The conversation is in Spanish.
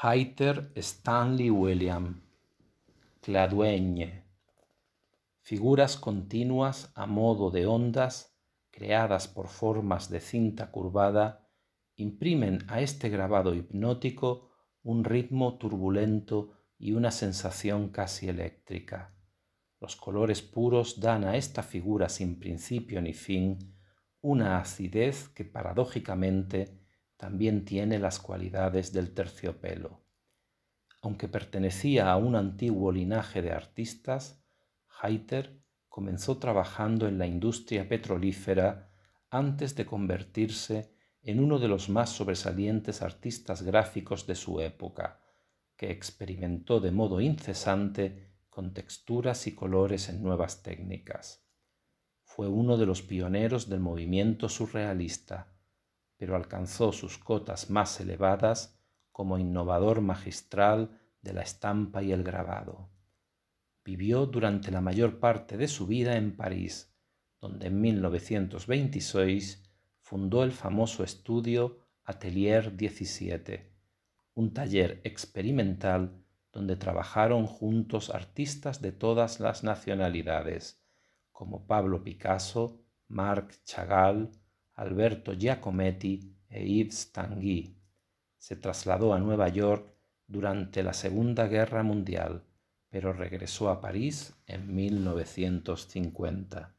Heiter Stanley William, Cladueñe. Figuras continuas a modo de ondas creadas por formas de cinta curvada imprimen a este grabado hipnótico un ritmo turbulento y una sensación casi eléctrica. Los colores puros dan a esta figura sin principio ni fin una acidez que paradójicamente también tiene las cualidades del terciopelo. Aunque pertenecía a un antiguo linaje de artistas, Heiter comenzó trabajando en la industria petrolífera antes de convertirse en uno de los más sobresalientes artistas gráficos de su época, que experimentó de modo incesante con texturas y colores en nuevas técnicas. Fue uno de los pioneros del movimiento surrealista, pero alcanzó sus cotas más elevadas como innovador magistral de la estampa y el grabado. Vivió durante la mayor parte de su vida en París, donde en 1926 fundó el famoso estudio Atelier 17, un taller experimental donde trabajaron juntos artistas de todas las nacionalidades, como Pablo Picasso, Marc Chagall, Alberto Giacometti e Yves Tanguy. Se trasladó a Nueva York durante la Segunda Guerra Mundial, pero regresó a París en 1950.